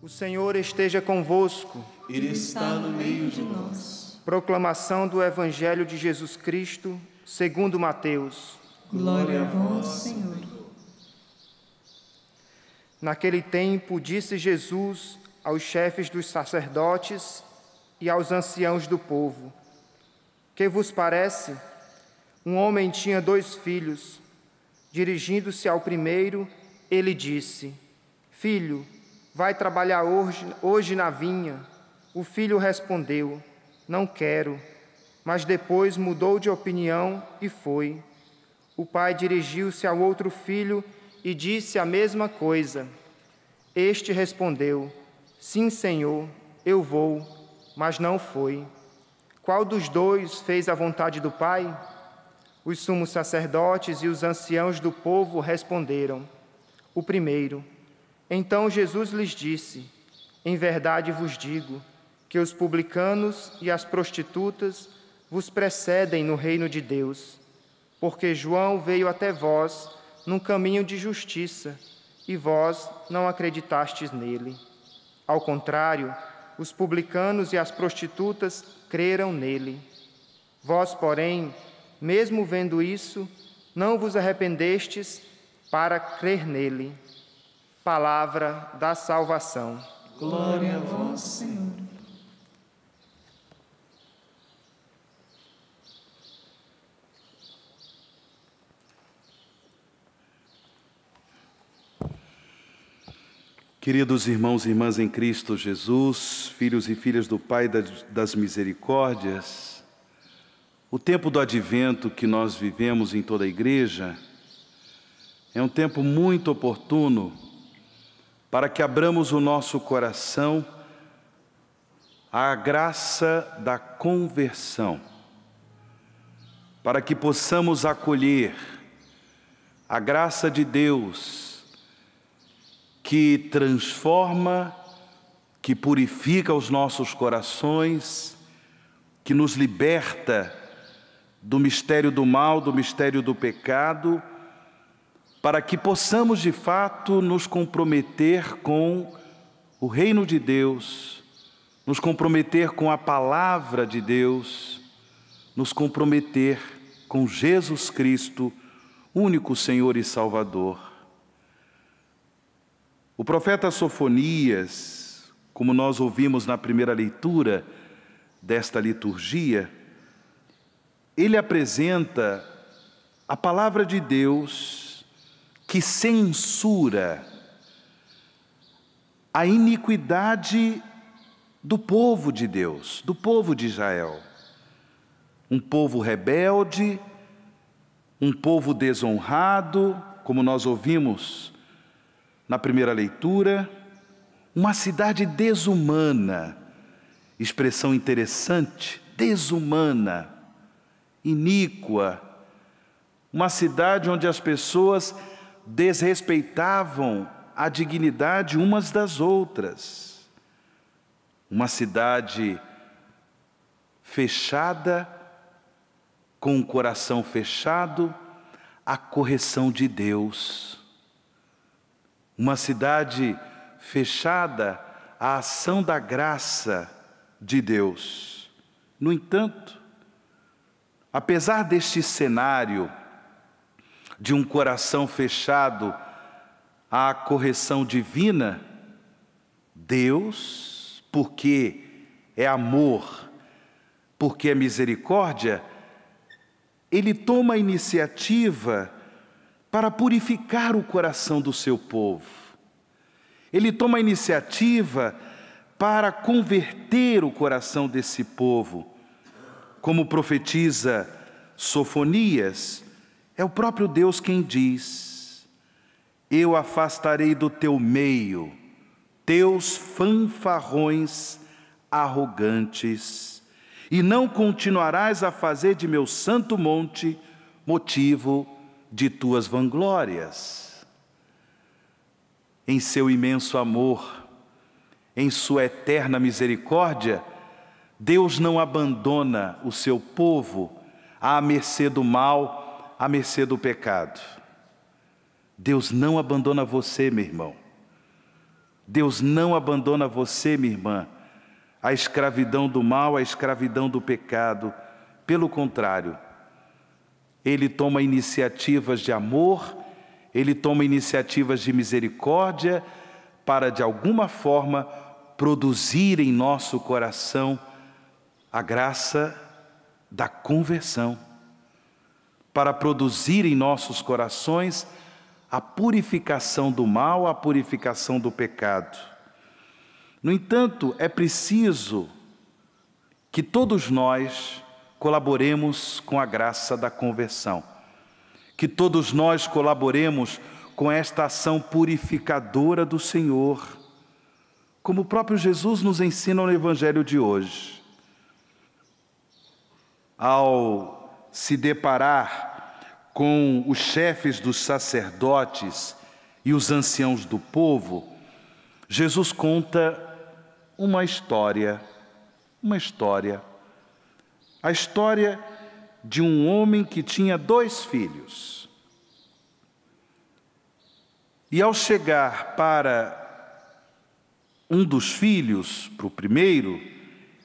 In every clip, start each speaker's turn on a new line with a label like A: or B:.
A: O Senhor esteja convosco. Ele está no meio de nós. Proclamação do Evangelho de Jesus Cristo, segundo Mateus. Glória a vós, Senhor. Naquele tempo, disse Jesus aos chefes dos sacerdotes e aos anciãos do povo: Que vos parece? Um homem tinha dois filhos. Dirigindo-se ao primeiro, ele disse: Filho, vai trabalhar hoje, hoje na vinha? O filho respondeu: Não quero. Mas depois mudou de opinião e foi. O pai dirigiu-se ao outro filho e disse a mesma coisa. Este respondeu: Sim, senhor, eu vou, mas não foi. Qual dos dois fez a vontade do pai? Os sumos sacerdotes e os anciãos do povo responderam: O primeiro. Então Jesus lhes disse: Em verdade vos digo que os publicanos e as prostitutas vos precedem no reino de Deus, porque João veio até vós num caminho de justiça e vós não acreditastes nele. Ao contrário, os publicanos e as prostitutas creram nele. Vós, porém, mesmo vendo isso, não vos arrependestes para crer nele. Palavra da salvação. Glória a vós,
B: Senhor. Queridos irmãos e irmãs em Cristo Jesus, filhos e filhas do Pai das Misericórdias, o tempo do advento que nós vivemos em toda a igreja é um tempo muito oportuno para que abramos o nosso coração à graça da conversão, para que possamos acolher a graça de Deus que transforma, que purifica os nossos corações, que nos liberta do mistério do mal, do mistério do pecado, para que possamos de fato nos comprometer com o reino de Deus, nos comprometer com a palavra de Deus, nos comprometer com Jesus Cristo, único Senhor e Salvador. O profeta Sofonias, como nós ouvimos na primeira leitura desta liturgia, ele apresenta a palavra de Deus que censura a iniquidade do povo de Deus, do povo de Israel. Um povo rebelde, um povo desonrado, como nós ouvimos na primeira leitura, uma cidade desumana, expressão interessante, desumana iníqua, uma cidade onde as pessoas desrespeitavam a dignidade umas das outras, uma cidade fechada, com o coração fechado, à correção de Deus, uma cidade fechada à ação da graça de Deus. No entanto, Apesar deste cenário de um coração fechado à correção divina, Deus, porque é amor, porque é misericórdia, ele toma a iniciativa para purificar o coração do seu povo. Ele toma a iniciativa para converter o coração desse povo como profetiza Sofonias, é o próprio Deus quem diz: Eu afastarei do teu meio teus fanfarrões arrogantes, e não continuarás a fazer de meu santo monte motivo de tuas vanglórias. Em seu imenso amor, em sua eterna misericórdia, Deus não abandona o seu povo à mercê do mal, à mercê do pecado. Deus não abandona você, meu irmão. Deus não abandona você, minha irmã, a escravidão do mal, a escravidão do pecado. Pelo contrário, Ele toma iniciativas de amor, Ele toma iniciativas de misericórdia para, de alguma forma, produzir em nosso coração a graça da conversão, para produzir em nossos corações a purificação do mal, a purificação do pecado. No entanto, é preciso que todos nós colaboremos com a graça da conversão, que todos nós colaboremos com esta ação purificadora do Senhor, como o próprio Jesus nos ensina no Evangelho de hoje ao se deparar com os chefes dos sacerdotes e os anciãos do povo, Jesus conta uma história, uma história, a história de um homem que tinha dois filhos. E ao chegar para um dos filhos, para o primeiro,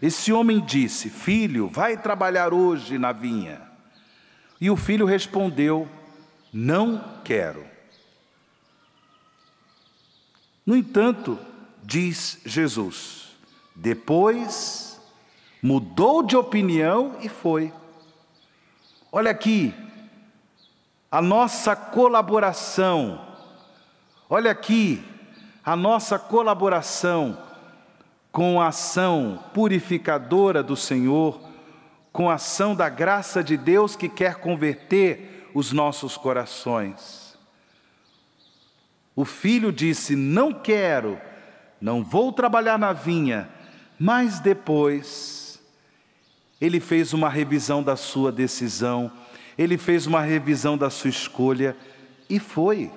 B: esse homem disse: Filho, vai trabalhar hoje na vinha. E o filho respondeu: Não quero. No entanto, diz Jesus, depois mudou de opinião e foi. Olha aqui a nossa colaboração, olha aqui a nossa colaboração com a ação purificadora do Senhor, com a ação da graça de Deus que quer converter os nossos corações. O filho disse: Não quero, não vou trabalhar na vinha, mas depois ele fez uma revisão da sua decisão, ele fez uma revisão da sua escolha e foi.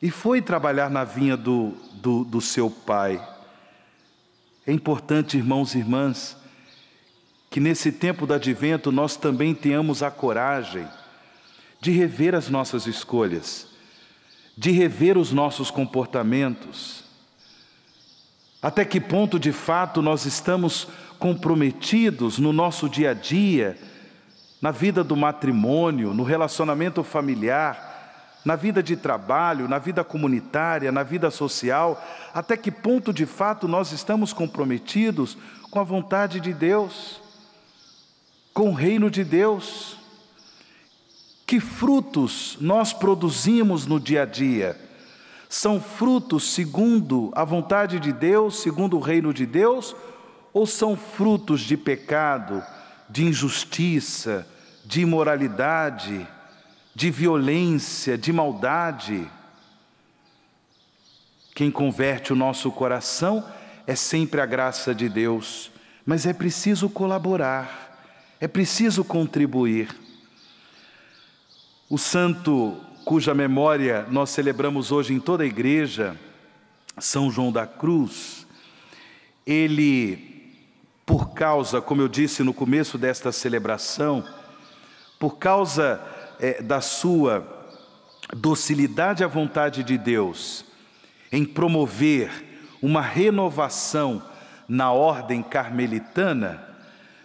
B: E foi trabalhar na vinha do, do, do seu pai. É importante, irmãos e irmãs, que nesse tempo do advento nós também tenhamos a coragem de rever as nossas escolhas, de rever os nossos comportamentos. Até que ponto de fato nós estamos comprometidos no nosso dia a dia, na vida do matrimônio, no relacionamento familiar, na vida de trabalho, na vida comunitária, na vida social, até que ponto de fato nós estamos comprometidos com a vontade de Deus, com o reino de Deus. Que frutos nós produzimos no dia a dia? São frutos segundo a vontade de Deus, segundo o reino de Deus, ou são frutos de pecado, de injustiça, de imoralidade? de violência, de maldade. Quem converte o nosso coração é sempre a graça de Deus, mas é preciso colaborar, é preciso contribuir. O santo cuja memória nós celebramos hoje em toda a igreja, São João da Cruz, ele, por causa, como eu disse no começo desta celebração, por causa é, da sua docilidade à vontade de Deus em promover uma renovação na ordem carmelitana,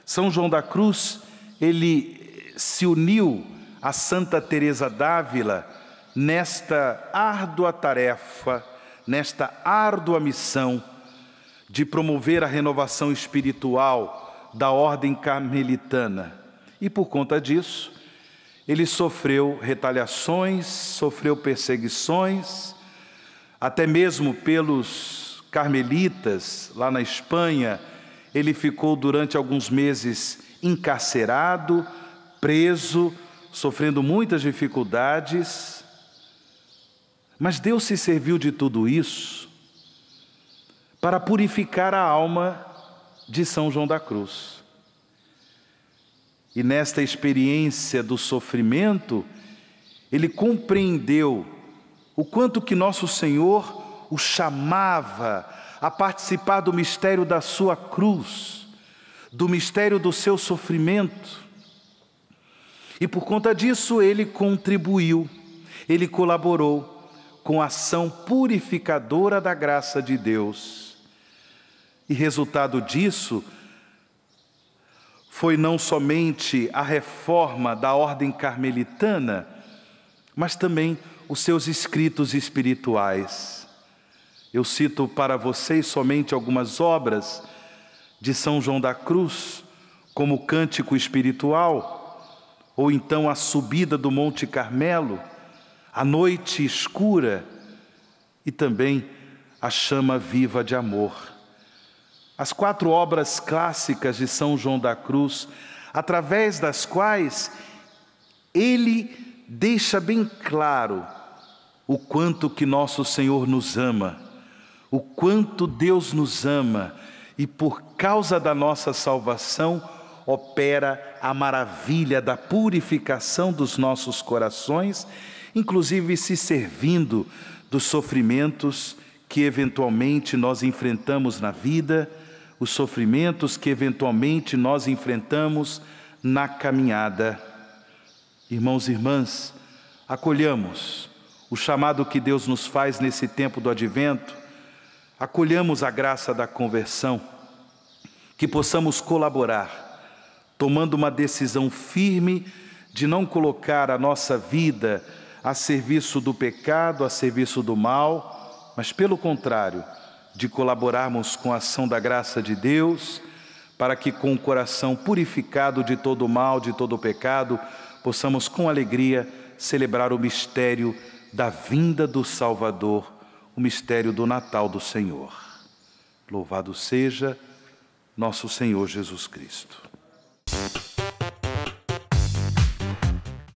B: São João da Cruz, ele se uniu a Santa Teresa d'Ávila nesta árdua tarefa, nesta árdua missão de promover a renovação espiritual da ordem carmelitana. E por conta disso, ele sofreu retaliações, sofreu perseguições, até mesmo pelos carmelitas lá na Espanha, ele ficou durante alguns meses encarcerado, preso, sofrendo muitas dificuldades. Mas Deus se serviu de tudo isso para purificar a alma de São João da Cruz. E nesta experiência do sofrimento, ele compreendeu o quanto que nosso Senhor o chamava a participar do mistério da sua cruz, do mistério do seu sofrimento. E por conta disso ele contribuiu, ele colaborou com a ação purificadora da graça de Deus. E resultado disso, foi não somente a reforma da ordem carmelitana, mas também os seus escritos espirituais. Eu cito para vocês somente algumas obras de São João da Cruz, como Cântico Espiritual, ou então a subida do Monte Carmelo, a noite escura e também a chama viva de amor. As quatro obras clássicas de São João da Cruz, através das quais ele deixa bem claro o quanto que nosso Senhor nos ama, o quanto Deus nos ama e por causa da nossa salvação opera a maravilha da purificação dos nossos corações, inclusive se servindo dos sofrimentos que eventualmente nós enfrentamos na vida os sofrimentos que eventualmente nós enfrentamos na caminhada. Irmãos e irmãs, acolhamos o chamado que Deus nos faz nesse tempo do advento, acolhamos a graça da conversão, que possamos colaborar, tomando uma decisão firme de não colocar a nossa vida a serviço do pecado, a serviço do mal, mas pelo contrário, de colaborarmos com a ação da graça de Deus, para que com o coração purificado de todo o mal, de todo o pecado, possamos com alegria celebrar o mistério da vinda do Salvador, o mistério do Natal do Senhor. Louvado seja nosso Senhor Jesus Cristo.